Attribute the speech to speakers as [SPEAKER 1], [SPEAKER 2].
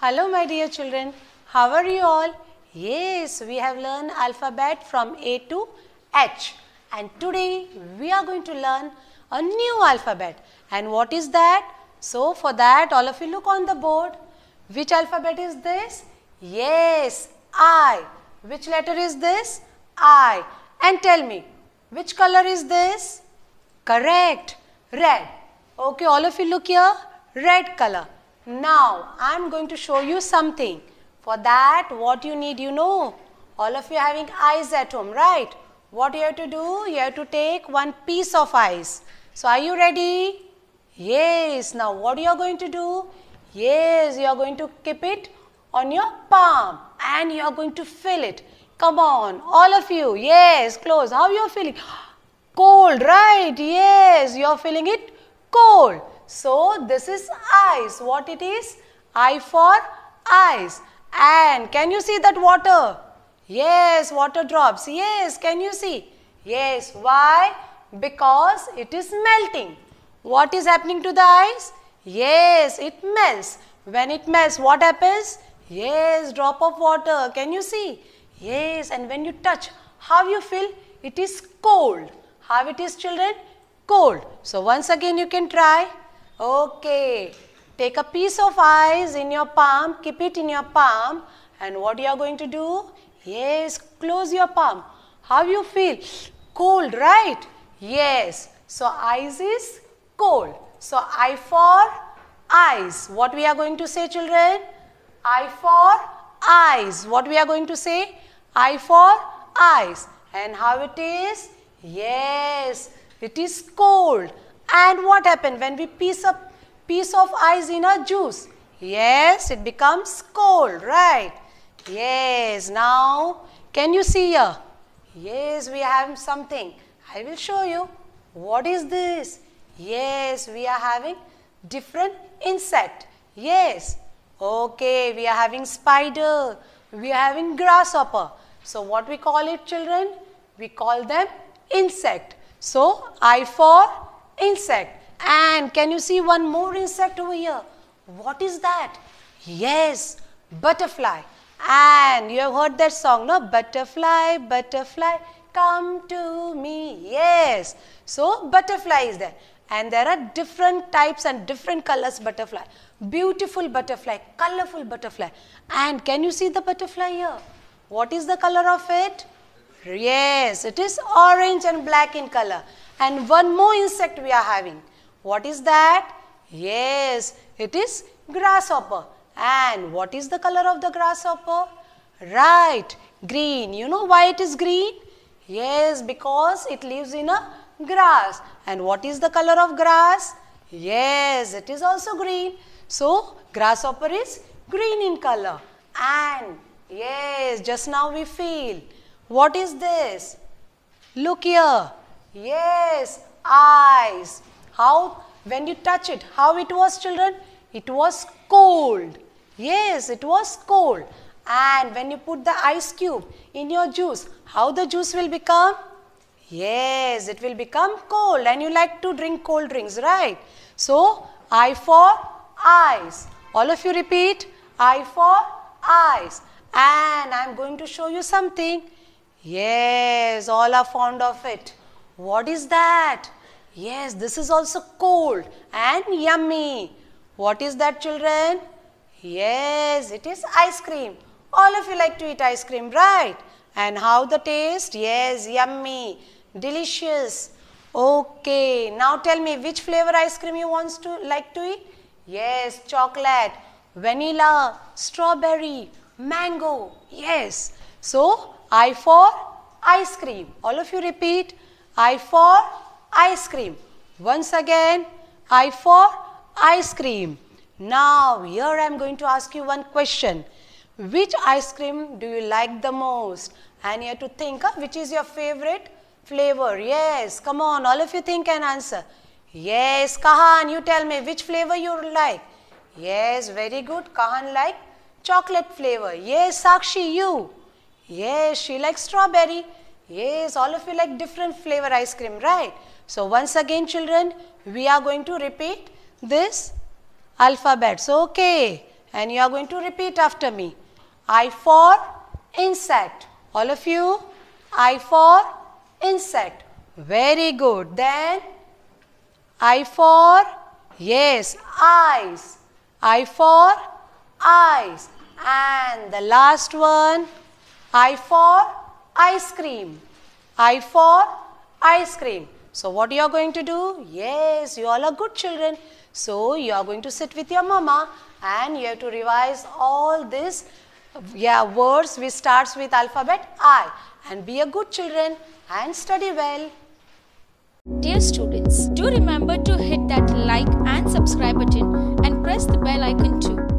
[SPEAKER 1] Hello my dear children, how are you all? Yes, we have learned alphabet from A to H and today we are going to learn a new alphabet and what is that? So for that all of you look on the board. Which alphabet is this? Yes, I. Which letter is this? I. And tell me, which color is this? Correct, red. Okay, all of you look here, red color. Now, I am going to show you something. For that, what you need, you know, all of you having eyes at home, right? What you have to do? You have to take one piece of ice. So, are you ready? Yes. Now, what you are going to do? Yes, you are going to keep it on your palm and you are going to feel it. Come on, all of you. Yes, close. How you are feeling? Cold, right? Yes, you are feeling it cold. So, this is ice. What it is? I for ice. And can you see that water? Yes, water drops. Yes, can you see? Yes, why? Because it is melting. What is happening to the ice? Yes, it melts. When it melts, what happens? Yes, drop of water. Can you see? Yes, and when you touch, how you feel? It is cold. How it is children? Cold. So, once again you can try. Okay. Take a piece of ice in your palm, keep it in your palm and what you are going to do? Yes, close your palm. How you feel? Cold, right? Yes. So, ice is cold. So, I for eyes. What we are going to say children? I for eyes. What we are going to say? I for eyes. And how it is? Yes, it is cold. And what happened when we piece up piece of ice in a juice? Yes, it becomes cold, right? Yes, now can you see here? Yes, we have something. I will show you. What is this? Yes, we are having different insect. Yes, okay, we are having spider, we are having grasshopper. So, what we call it children? We call them insect. So, I for insect. And can you see one more insect over here? What is that? Yes, butterfly. And you have heard that song, no? Butterfly, butterfly, come to me. Yes. So, butterfly is there. And there are different types and different colors butterfly. Beautiful butterfly, colorful butterfly. And can you see the butterfly here? What is the color of it? Yes, it is orange and black in color. And one more insect we are having. What is that? Yes, it is grasshopper. And what is the color of the grasshopper? Right, green. You know why it is green? Yes, because it lives in a grass. And what is the color of grass? Yes, it is also green. So, grasshopper is green in color. And yes, just now we feel what is this? Look here. Yes, eyes. How, when you touch it, how it was children? It was cold. Yes, it was cold. And when you put the ice cube in your juice, how the juice will become? Yes, it will become cold and you like to drink cold drinks, right? So, I for eyes. All of you repeat, I for eyes. And I am going to show you something. Yes, all are fond of it. What is that? Yes, this is also cold and yummy. What is that children? Yes, it is ice cream. All of you like to eat ice cream, right? And how the taste? Yes, yummy, delicious. Okay, now tell me which flavor ice cream you wants to like to eat? Yes, chocolate, vanilla, strawberry, mango. Yes. So, I for ice cream. All of you repeat, I for ice cream. Once again, I for ice cream. Now, here I am going to ask you one question. Which ice cream do you like the most? And you have to think of which is your favorite flavor. Yes, come on, all of you think and answer. Yes, Kahan, you tell me which flavor you like. Yes, very good. Kahan like chocolate flavor. Yes, Sakshi, you. Yes, she likes strawberry. Yes, all of you like different flavor ice cream, right? So, once again children, we are going to repeat this alphabet. So, okay. And you are going to repeat after me. I for insect. All of you, I for insect. Very good. Then, I for, yes, eyes. I for eyes. And the last one, I for ice cream. I for ice cream. So what you are going to do? Yes, you all are good children. So you are going to sit with your mama and you have to revise all this yeah, words which starts with alphabet I and be a good children and study well. Dear students, do remember to hit that like and subscribe button and press the bell icon too.